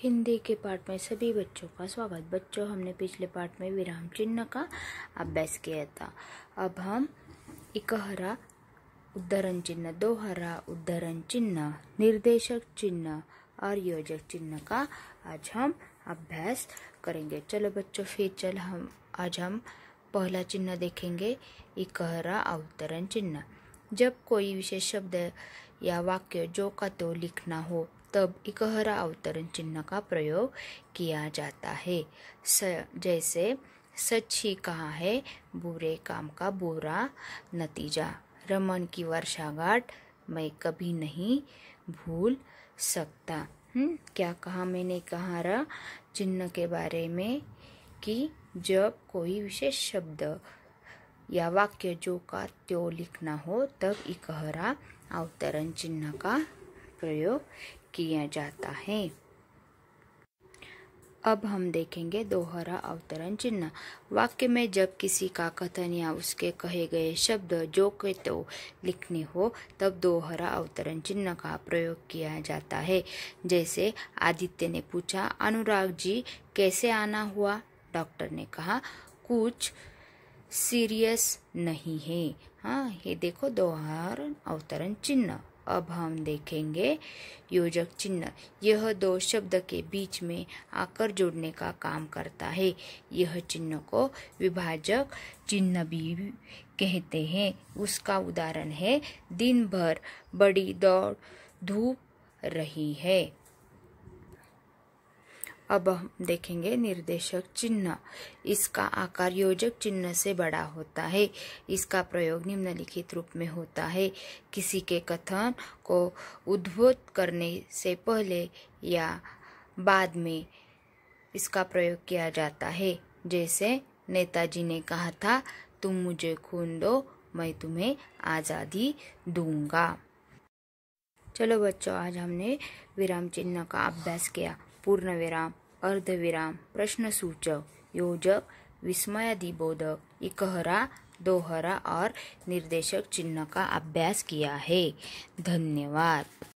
हिंदी के पार्ट में सभी बच्चों का स्वागत बच्चों हमने पिछले पार्ट में विराम चिन्ह का अभ्यास किया था अब हम इकहरा उद्धरण चिन्ह दोहरा उद्धरण चिन्ह निर्देशक चिन्ह और योजक चिन्ह का आज हम अभ्यास करेंगे चलो बच्चों फिर चल हम आज हम पहला चिन्ह देखेंगे इकहरा अवतरण चिन्ह जब कोई विशेष शब्द या वाक्य जो का तो लिखना हो तब इकहरा अवतरण चिन्ह का प्रयोग किया जाता है स जैसे सच ही कहा है बुरे काम का बुरा नतीजा रमन की वर्षागाठ मैं कभी नहीं भूल सकता हुँ? हम्म, क्या कहा मैंने कहा रहा चिन्ह के बारे में कि जब कोई विशेष शब्द या वाक्य जो का त्यो लिखना हो तब इकहरा अवतरण चिन्ह का प्रयोग किया जाता है अब हम देखेंगे दोहरा अवतरण चिन्ह वाक्य में जब किसी का कथन या उसके कहे गए शब्द जो के तो लिखने हो तब दोहरा अवतरण चिन्ह का प्रयोग किया जाता है जैसे आदित्य ने पूछा अनुराग जी कैसे आना हुआ डॉक्टर ने कहा कुछ सीरियस नहीं है हाँ ये देखो दोहरा अवतरण चिन्ह अब हम देखेंगे योजक चिन्ह यह दो शब्द के बीच में आकर जोड़ने का काम करता है यह चिन्ह को विभाजक चिन्ह भी कहते हैं उसका उदाहरण है दिन भर बड़ी दौड़ धूप रही है अब हम देखेंगे निर्देशक चिन्ह इसका आकार योजक चिन्ह से बड़ा होता है इसका प्रयोग निम्नलिखित रूप में होता है किसी के कथन को उद्भूत करने से पहले या बाद में इसका प्रयोग किया जाता है जैसे नेताजी ने कहा था तुम मुझे खून दो मैं तुम्हें आज़ादी दूंगा चलो बच्चों आज हमने विराम चिन्ह का अभ्यास किया पूर्ण विराम अर्धविराम प्रश्नसूचक योजक विस्मयाधिबोधक इकहरा दोहरा और निर्देशक चिन्ह का अभ्यास किया है धन्यवाद